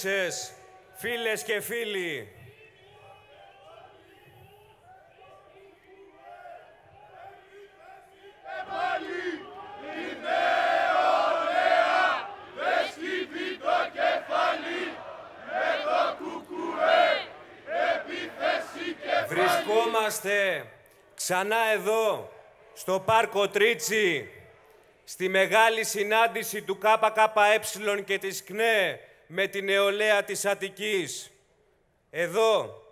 Φίλε φίλες και φίλοι. Βρισκόμαστε ξανά εδώ, στο Πάρκο Τρίτσι, στη μεγάλη συνάντηση του ΚΚΕ και της ΚΝΕ με την νεολαία της Αττικής. Εδώ,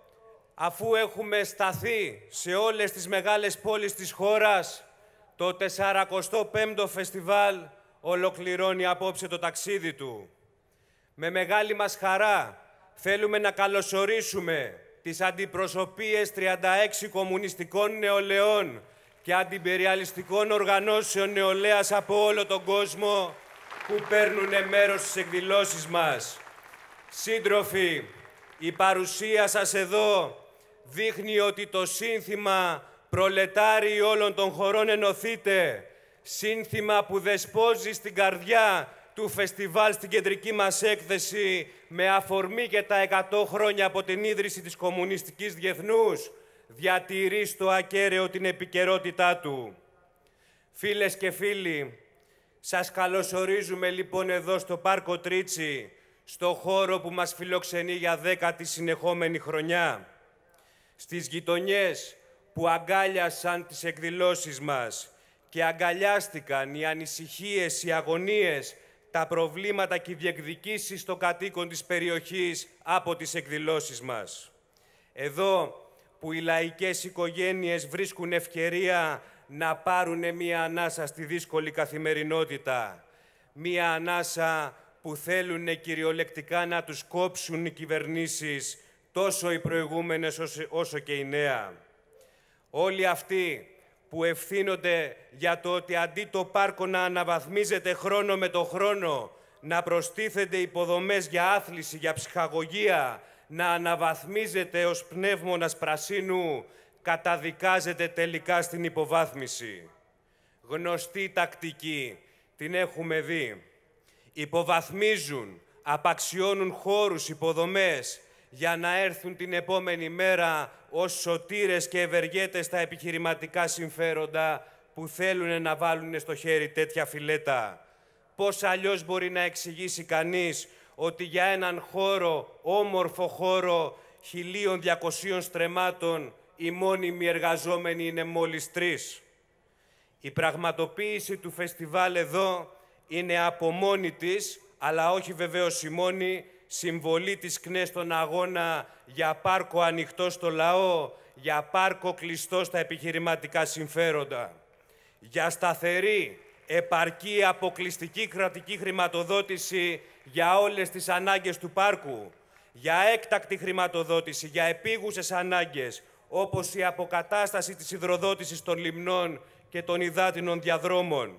αφού έχουμε σταθεί σε όλες τις μεγάλες πόλεις της χώρας, το 45ο Φεστιβάλ ολοκληρώνει απόψε το ταξίδι του. Με μεγάλη μας χαρά θέλουμε να καλωσορίσουμε τις αντιπροσωπείες 36 κομμουνιστικών νεολαίων και αντιπεριαλιστικών οργανώσεων νεολαίας από όλο τον κόσμο που παίρνουν μέρος στις εκδηλώσεις μας. Σύντροφοι, η παρουσία σας εδώ δείχνει ότι το σύνθημα «Προλετάρι όλων των χωρών ενωθείτε», σύνθημα που δεσπόζει στην καρδιά του φεστιβάλ στην κεντρική μας έκθεση με αφορμή και τα 100 χρόνια από την ίδρυση της Κομμουνιστικής Διεθνούς, διατηρεί στο ακέραιο την επικαιρότητά του. Φίλες και φίλοι, σας καλωσορίζουμε λοιπόν εδώ στο Πάρκο Τρίτσι, στο χώρο που μας φιλοξενεί για δέκατη συνεχόμενη χρονιά. Στις γειτονιές που αγκάλιασαν τις εκδηλώσεις μας και αγκαλιάστηκαν οι ανησυχίες, οι αγωνίες, τα προβλήματα και οι διεκδικήσεις των κατοίκων της περιοχής από τις εκδηλώσεις μας. Εδώ που οι λαϊκές οικογένειες βρίσκουν ευκαιρία να πάρουν μία ανάσα στη δύσκολη καθημερινότητα. Μία ανάσα που θέλουν κυριολεκτικά να τους κόψουν οι κυβερνήσεις, τόσο οι προηγούμενες όσο και η νέα. Όλοι αυτοί που ευθύνονται για το ότι αντί το πάρκο να αναβαθμίζεται χρόνο με το χρόνο, να προστίθενται υποδομές για άθληση, για ψυχαγωγία, να αναβαθμίζεται ως πνεύμονας πρασίνου, καταδικάζεται τελικά στην υποβάθμιση. Γνωστή τακτική, την έχουμε δει. Υποβαθμίζουν, απαξιώνουν χώρους, υποδομές, για να έρθουν την επόμενη μέρα ως σωτήρες και ευεργέτες στα επιχειρηματικά συμφέροντα που θέλουν να βάλουν στο χέρι τέτοια φιλέτα. Πώς αλλιώς μπορεί να εξηγήσει κανείς ότι για έναν χώρο, όμορφο χώρο, 1200 στρεμάτων, οι μόνιμοι εργαζόμενοι είναι μόλις τρεις. Η πραγματοποίηση του φεστιβάλ εδώ είναι από μόνη της, αλλά όχι βεβαίως η μόνη, συμβολή της ΚΝΕ στον αγώνα για πάρκο ανοιχτό στο λαό, για πάρκο κλειστό στα επιχειρηματικά συμφέροντα. Για σταθερή, επαρκή, αποκλειστική κρατική χρηματοδότηση για όλες τις ανάγκες του πάρκου. Για έκτακτη χρηματοδότηση, για επίγουσες ανάγκες, όπως η αποκατάσταση της υδροδότησης των λιμνών και των υδάτινων διαδρόμων,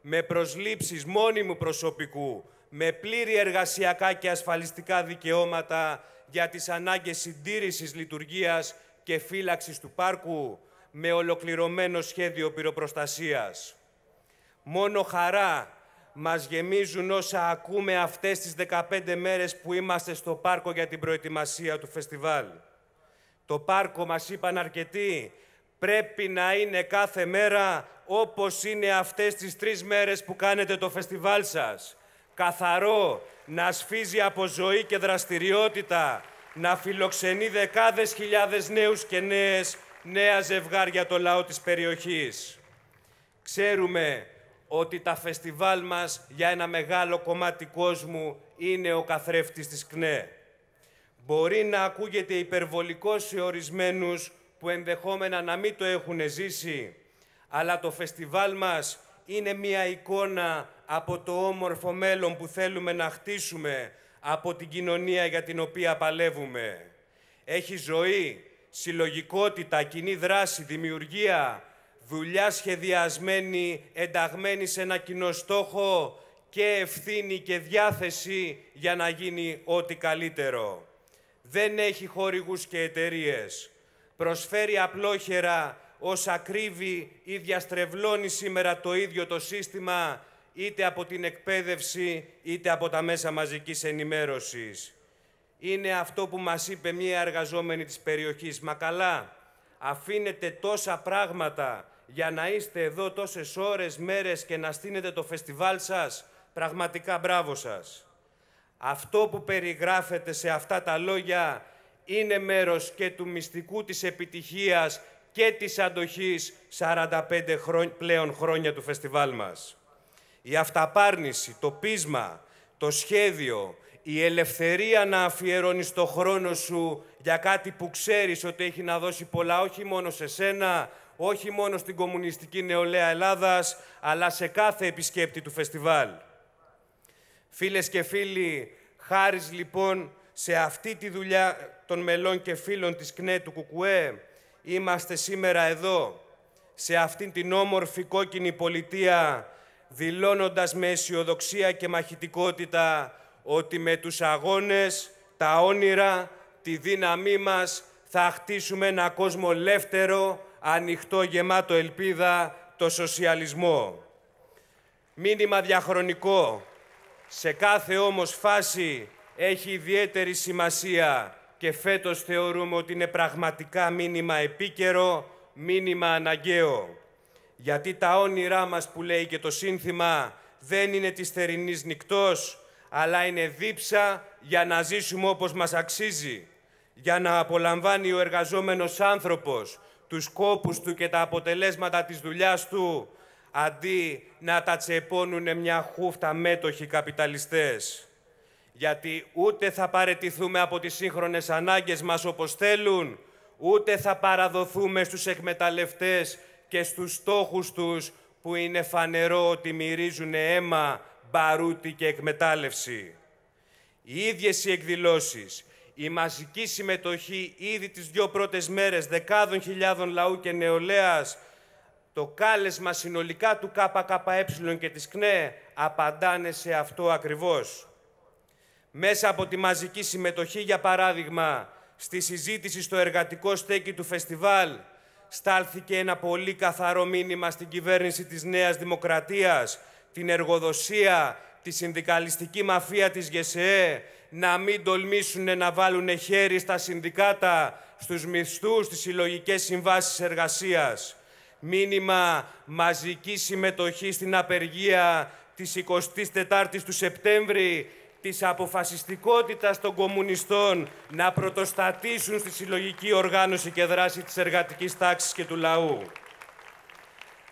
με προσλήψεις μόνιμου προσωπικού, με πλήρη εργασιακά και ασφαλιστικά δικαιώματα για τις ανάγκες συντήρησης λειτουργίας και φύλαξης του πάρκου, με ολοκληρωμένο σχέδιο πυροπροστασίας. Μόνο χαρά μας γεμίζουν όσα ακούμε αυτές τις 15 μέρες που είμαστε στο πάρκο για την προετοιμασία του φεστιβάλ. Το πάρκο μας είπαν αρκετοί. Πρέπει να είναι κάθε μέρα όπως είναι αυτές τις τρεις μέρες που κάνετε το φεστιβάλ σας. Καθαρό, να σφίζει από ζωή και δραστηριότητα, να φιλοξενεί δεκάδες χιλιάδες νέους και νέες, νέα ζευγάρια το λαό της περιοχής. Ξέρουμε ότι τα φεστιβάλ μας για ένα μεγάλο κομμάτι κόσμου είναι ο καθρέφτης της ΚΝΕ μπορεί να ακούγεται υπερβολικός σε ορισμένους που ενδεχόμενα να μην το έχουν ζήσει, αλλά το φεστιβάλ μας είναι μία εικόνα από το όμορφο μέλλον που θέλουμε να χτίσουμε, από την κοινωνία για την οποία παλεύουμε. Έχει ζωή, συλλογικότητα, κοινή δράση, δημιουργία, δουλειά σχεδιασμένη, ενταγμένη σε ένα κοινό στόχο και ευθύνη και διάθεση για να γίνει ό,τι καλύτερο δεν έχει χορηγούς και εταιρείες. Προσφέρει απλόχερα ως κρύβει ή διαστρεβλώνει σήμερα το ίδιο το σύστημα είτε από την εκπαίδευση είτε από τα μέσα μαζικής ενημέρωσης. Είναι αυτό που μας είπε μία εργαζόμενη της περιοχής. Μα καλά, αφήνετε τόσα πράγματα για να είστε εδώ τόσες ώρες, μέρες και να στείνετε το φεστιβάλ σας. Πραγματικά μπράβο σας. Αυτό που περιγράφεται σε αυτά τα λόγια είναι μέρος και του μυστικού της επιτυχίας και της αντοχής 45 πλέον χρόνια του φεστιβάλ μας. Η αυταπάρνηση, το πείσμα, το σχέδιο, η ελευθερία να αφιερώνεις το χρόνο σου για κάτι που ξέρεις ότι έχει να δώσει πολλά, όχι μόνο σε σένα, όχι μόνο στην κομμουνιστική νεολαία Ελλάδας, αλλά σε κάθε επισκέπτη του φεστιβάλ. Φίλες και φίλοι, χάρη λοιπόν σε αυτή τη δουλειά των μελών και φίλων της ΚΝΕ του ΚΚΕ, είμαστε σήμερα εδώ, σε αυτήν την όμορφη κόκκινη πολιτεία, δηλώνοντας με αισιοδοξία και μαχητικότητα ότι με τους αγώνες, τα όνειρα, τη δύναμή μας θα χτίσουμε ένα κόσμο ελεύθερο, ανοιχτό, γεμάτο ελπίδα, το σοσιαλισμό. Μήνυμα διαχρονικό σε κάθε όμως φάση έχει ιδιαίτερη σημασία και φέτος θεωρούμε ότι είναι πραγματικά μήνυμα επίκαιρο, μήνυμα αναγκαίο. Γιατί τα όνειρά μας που λέει και το σύνθημα δεν είναι της θερινής νυχτός, αλλά είναι δίψα για να ζήσουμε όπως μας αξίζει, για να απολαμβάνει ο εργαζόμενος άνθρωπος τους σκόπους του και τα αποτελέσματα της δουλειάς του αντί να τα τσεπώνουν μια χούφτα μέτοχοι καπιταλιστές. Γιατί ούτε θα παρετηθούμε από τις σύγχρονες ανάγκες μας όπως θέλουν, ούτε θα παραδοθούμε στους εκμεταλλευτές και στους στόχους τους που είναι φανερό ότι μυρίζουν αίμα, μπαρούτι και εκμετάλλευση. Οι ίδιες οι εκδηλώσεις, η μαζική συμμετοχή ήδη τις δύο πρώτες μέρες δεκάδων χιλιάδων λαού και νεολαίας το κάλεσμα συνολικά του ΚΚΕ και της ΚΝΕ απαντάνε σε αυτό ακριβώς. Μέσα από τη μαζική συμμετοχή, για παράδειγμα, στη συζήτηση στο εργατικό στέκι του φεστιβάλ, στάλθηκε ένα πολύ καθαρό μήνυμα στην κυβέρνηση της Νέας Δημοκρατίας, την εργοδοσία, τη συνδικαλιστική μαφία της ΓΕΣΕΕ, να μην τολμήσουν να βάλουν χέρι στα συνδικάτα, στους μισθούς, στις συλλογικές συμβάσεις εργασίας μήνυμα μαζικής συμμετοχής στην απεργία της 24ης του Σεπτέμβρη, της αποφασιστικότητας των κομμουνιστών να πρωτοστατήσουν στη συλλογική οργάνωση και δράση της εργατικής τάξης και του λαού.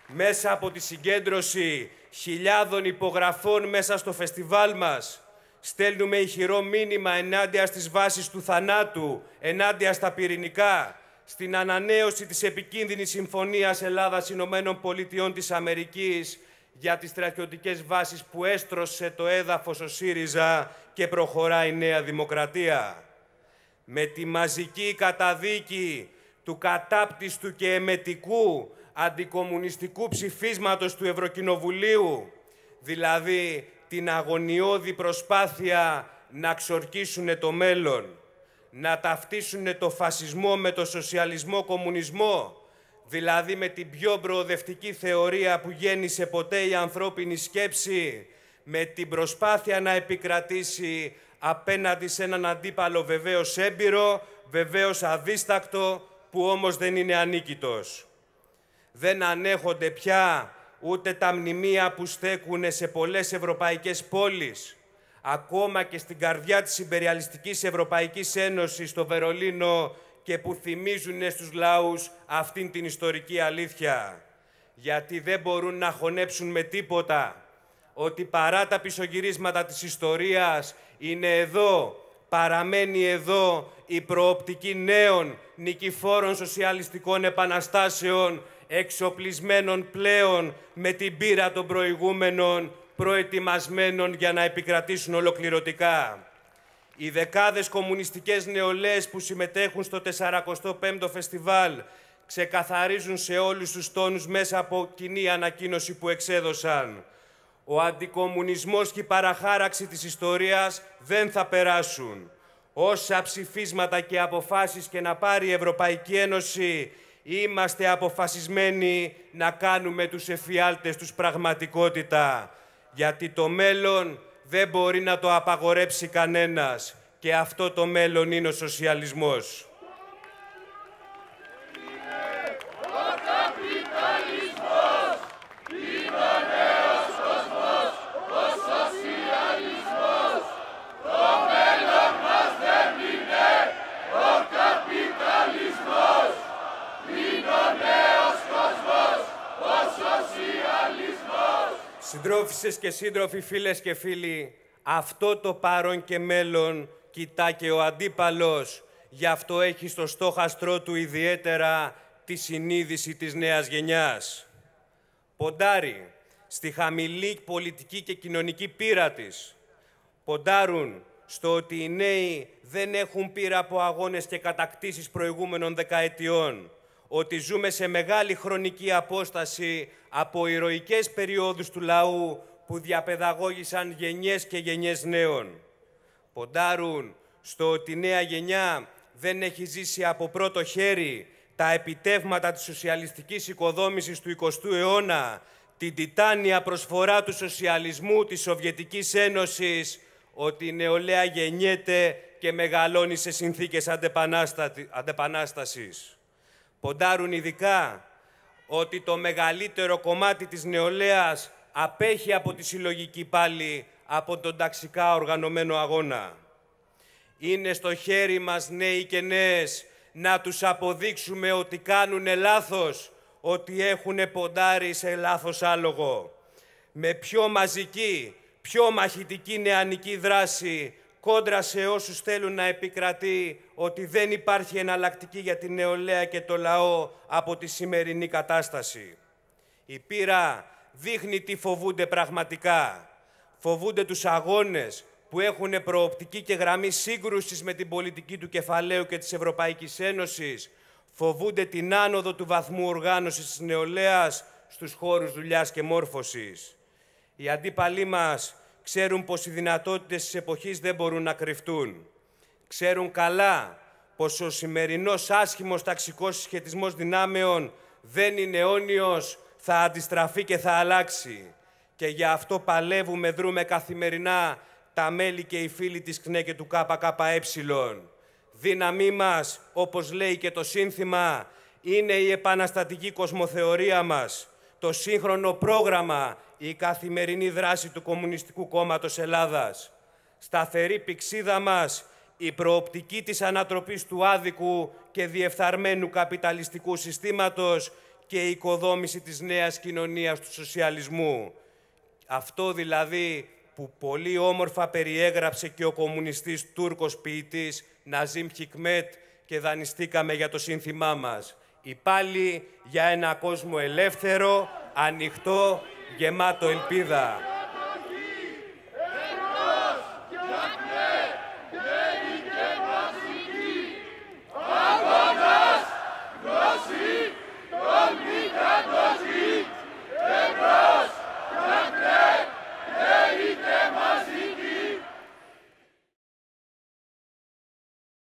Μέσα από τη συγκέντρωση χιλιάδων υπογραφών μέσα στο φεστιβάλ μας, στέλνουμε ηχηρό μήνυμα ενάντια στις βάσεις του θανάτου, ενάντια στα πυρηνικά, στην ανανέωση της επικίνδυνης συμφωνίας Ελλάδας-Ηνωμένων Πολιτειών της Αμερικής για τις στρατιωτικές βάσεις που έστρωσε το έδαφος ο ΣΥΡΙΖΑ και προχωράει η Νέα Δημοκρατία. Με τη μαζική καταδίκη του κατάπτυστου και εμετικού αντικομουνιστικού ψηφίσματος του Ευρωκοινοβουλίου, δηλαδή την αγωνιώδη προσπάθεια να ξορκίσουν το μέλλον να ταυτίσουν το φασισμό με το σοσιαλισμό-κομμουνισμό, δηλαδή με την πιο προοδευτική θεωρία που γέννησε ποτέ η ανθρώπινη σκέψη, με την προσπάθεια να επικρατήσει απέναντι σε έναν αντίπαλο βεβαίως έμπειρο, βεβαίως αδίστακτο, που όμως δεν είναι ανίκητος. Δεν ανέχονται πια ούτε τα μνημεία που στέκουν σε πολλές ευρωπαϊκές πόλεις, ακόμα και στην καρδιά της υπεριαλιστικής Ευρωπαϊκής Ένωσης στο Βερολίνο και που θυμίζουν στους λαούς αυτήν την ιστορική αλήθεια. Γιατί δεν μπορούν να χωνέψουν με τίποτα ότι παρά τα πισωγυρίσματα της ιστορίας είναι εδώ, παραμένει εδώ η προοπτική νέων νικηφόρων σοσιαλιστικών επαναστάσεων εξοπλισμένων πλέον με την πύρα των προηγούμενων προετοιμασμένων για να επικρατήσουν ολοκληρωτικά. Οι δεκάδες κομμουνιστικές νεολαίες που συμμετέχουν στο 45ο Φεστιβάλ ξεκαθαρίζουν σε όλους τους τόνους μέσα από κοινή ανακοίνωση που εξέδωσαν. Ο φεστιβαλ ξεκαθαριζουν σε ολους τους τονους μεσα απο κοινη ανακοινωση που εξεδωσαν ο αντικομμουνισμος και η παραχάραξη της ιστορίας δεν θα περάσουν. Όσα ψηφίσματα και αποφάσεις και να πάρει η Ευρωπαϊκή Ένωση, είμαστε αποφασισμένοι να κάνουμε τους εφιάλτες τους πραγματικότητα γιατί το μέλλον δεν μπορεί να το απαγορέψει κανένας και αυτό το μέλλον είναι ο σοσιαλισμός. Άξιες και σύντροφοι φίλες και φίλοι, αυτό το παρόν και μέλλον κοιτά και ο αντίπαλος. Γι' αυτό έχει στο στόχαστρό του ιδιαίτερα τη συνείδηση της νέας γενιάς. Ποντάρει στη χαμηλή πολιτική και κοινωνική πείρα της. Ποντάρουν στο ότι οι νέοι δεν έχουν πείρα από αγώνες και κατακτήσεις προηγούμενων δεκαετιών ότι ζούμε σε μεγάλη χρονική απόσταση από ηρωικές περιόδους του λαού που διαπαιδαγώγησαν γενιές και γενιές νέων. Ποντάρουν στο ότι η νέα γενιά δεν έχει ζήσει από πρώτο χέρι τα επιτεύγματα της σοσιαλιστικής οικοδόμησης του 20ου αιώνα, την τιτάνια προσφορά του σοσιαλισμού της Σοβιετικής Ένωσης, ότι η νεολαία γεννιέται και μεγαλώνει σε συνθήκες αντεπανάστασης ποντάρουν ειδικά ότι το μεγαλύτερο κομμάτι της νεολαίας απέχει από τη συλλογική πάλι από τον ταξικά οργανωμένο αγώνα. Είναι στο χέρι μας νέοι και νέες να τους αποδείξουμε ότι κάνουν λάθος, ότι έχουν ποντάρει σε λάθος άλογο. Με πιο μαζική, πιο μαχητική νεανική δράση κόντρα σε όσους θέλουν να επικρατεί ότι δεν υπάρχει εναλλακτική για την νεολαία και το λαό από τη σημερινή κατάσταση. Η πείρα δείχνει τι φοβούνται πραγματικά. Φοβούνται τους αγώνες που έχουν προοπτική και γραμμή σύγκρουσης με την πολιτική του κεφαλαίου και της Ευρωπαϊκής Ένωσης. Φοβούνται την άνοδο του βαθμού οργάνωσης της νεολαίας στους χώρους δουλειάς και μόρφωσης. Οι αντίπαλοι μας ξέρουν πως οι δυνατότητες της εποχής δεν μπορούν να κρυφτούν. Ξέρουν καλά πως ο σημερινός άσχημος ταξικός συσχετισμός δυνάμεων δεν είναι αιώνιος, θα αντιστραφεί και θα αλλάξει. Και γι' αυτό παλεύουμε, δρούμε καθημερινά τα μέλη και οι φίλοι της ΚΝΕ και του ΚΚΕ. Δύναμή μας, όπως λέει και το σύνθημα, είναι η επαναστατική κοσμοθεωρία μας, το σύγχρονο πρόγραμμα η καθημερινή δράση του Κομμουνιστικού Κόμματος Ελλάδας. Σταθερή πηξίδα μας η προοπτική της ανατροπής του άδικου και διεφθαρμένου καπιταλιστικού συστήματος και η οικοδόμηση της νέας κοινωνίας του σοσιαλισμού. Αυτό δηλαδή που πολύ όμορφα περιέγραψε και ο κομμουνιστής Τούρκος ποιητής Ναζίμ Χικμέτ και δανειστήκαμε για το σύνθημά μας. Υπάλληλοι για ένα κόσμο ελεύθερο, ανοιχτό γεμάτο ελπίδα.